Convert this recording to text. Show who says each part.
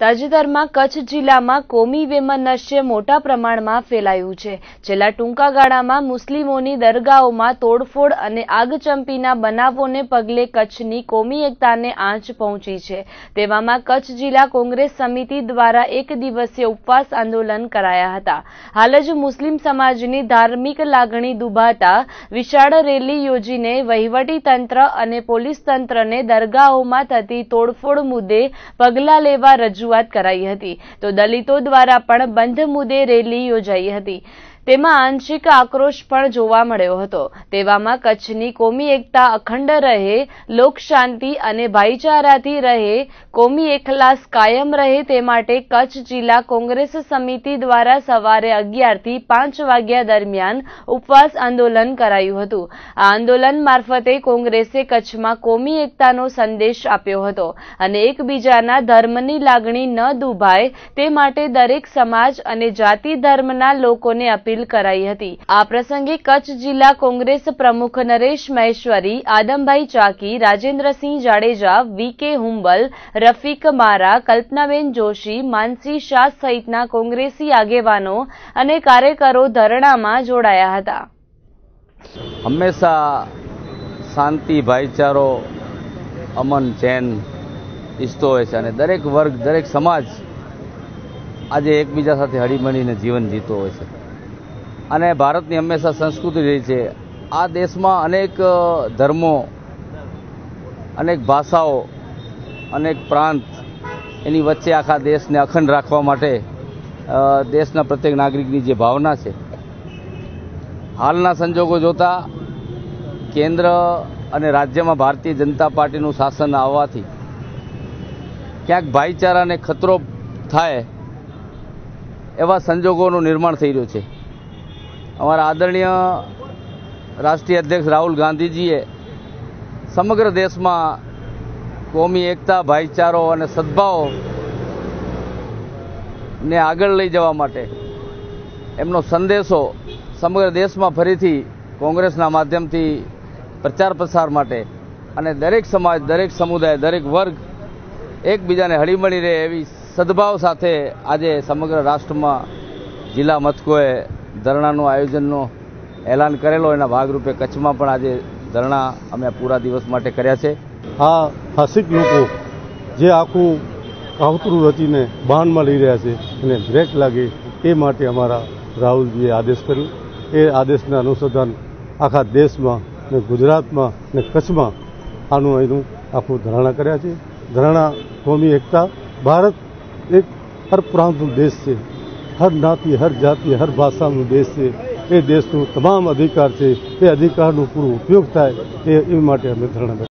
Speaker 1: તાજેતરમાં કચ્છ જિલ્લામાં કોમી વેમાં નશ્ય મોટા પ્રમાણમાં ફેલાયું છે છેલ્લા ટૂંકા ગાળામાં મુસ્લિમોની દરગાહોમાં તોડફોડ અને આગચંપીના બનાવોને પગલે કચ્છની કોમી એકતાને આંચ પહોંચી છે તેવામાં કચ્છ જિલ્લા કોંગ્રેસ સમિતિ દ્વારા એક દિવસીય ઉપવાસ આંદોલન કરાયા હતા હાલ જ મુસ્લિમ સમાજની ધાર્મિક લાગણી દુભાતા વિશાળ રેલી યોજીને વહીવટી તંત્ર અને પોલીસ તંત્રને દરગાહોમાં થતી તોડફોડ મુદ્દે પગલાં લેવા રજૂ રજૂઆત કરાઈ હતી તો દલિતો દ્વારા પણ બંધ મુદ્દે રેલી યોજાઈ હતી તેમાં આંશિક આક્રોશ પણ જોવા મળ્યો હતો તેવામાં કચ્છની કોમી એકતા અખંડ રહે લોકશાંતિ અને ભાઈચારાથી રહે કોમી એકલાસ કાયમ રહે તે માટે કચ્છ જિલ્લા કોંગ્રેસ સમિતિ દ્વારા સવારે અગિયારથી પાંચ વાગ્યા દરમિયાન ઉપવાસ આંદોલન કરાયું હતું આ આંદોલન મારફતે કોંગ્રેસે કચ્છમાં કોમી એકતાનો સંદેશ આપ્યો હતો અને એકબીજાના ધર્મની લાગણી ન દુભાય તે માટે દરેક સમાજ અને જાતિ ધર્મના લોકોને અપીલ અપીલ કરાઈ હતી આ પ્રસંગે કચ્છ જિલ્લા કોંગ્રેસ પ્રમુખ નરેશ મહેશ્વરી આદમભાઈ ચાકી રાજેન્દ્રસિંહ જાડેજા વી હુંબલ રફીક મારા કલ્પનાબેન જોશી માનસી શાહ સહિતના કોંગ્રેસી આગેવાનો અને કાર્યકરો ધરણામાં જોડાયા હતા
Speaker 2: હંમેશા શાંતિ ભાઈચારો અમન ચેન ઈચ્છતો હોય છે અને દરેક વર્ગ દરેક સમાજ આજે એકબીજા સાથે હળીમળીને જીવન જીતો હોય છે અને ભારતની હંમેશા સંસ્કૃતિ રહી છે આ દેશમાં અનેક ધર્મો અનેક ભાષાઓ અનેક પ્રાંત એની વચ્ચે આખા દેશને અખંડ રાખવા માટે દેશના પ્રત્યેક નાગરિકની જે ભાવના છે હાલના સંજોગો જોતાં કેન્દ્ર અને રાજ્યમાં ભારતીય જનતા પાર્ટીનું શાસન આવવાથી ક્યાંક ભાઈચારાને ખતરો થાય એવા સંજોગોનું નિર્માણ થઈ રહ્યું છે અમારા આદરણીય રાષ્ટ્રીય અધ્યક્ષ રાહુલ ગાંધીજીએ સમગ્ર દેશમાં કોમી એકતા ભાઈચારો અને સદભાવ ને આગળ લઈ જવા માટે એમનો સંદેશો સમગ્ર દેશમાં ફરીથી કોંગ્રેસના માધ્યમથી પ્રચાર પ્રસાર માટે અને દરેક સમાજ દરેક સમુદાય દરેક વર્ગ એકબીજાને હળીમળી રહે એવી સદભાવ સાથે આજે સમગ્ર રાષ્ટ્રમાં જિલ્લા મથકોએ ધરણાનું આયોજનનો એલાન કરેલો એના ભાગરૂપે કચ્છમાં પણ આજે ધરણા અમે પૂરા દિવસ માટે કર્યા છે આ
Speaker 3: ફાસિક લોકો જે આખું કાવતરું રચીને બાણમાં લઈ રહ્યા છે અને બ્રેક લાગે એ માટે અમારા રાહુલજીએ આદેશ કર્યો એ આદેશના અનુસંધાન આખા દેશમાં ને ગુજરાતમાં ને કચ્છમાં આનું એનું આખું ધરણા કર્યા છે ધરણા કોમી એકતા ભારત એક અર્પરાંતનું દેશ છે હર જ્ઞાતિ હર જાતિ હર ભાષાનું દેશ છે એ દેશનું તમામ અધિકાર છે એ અધિકારનો પૂરો ઉપયોગ થાય એ માટે અમે ધરણા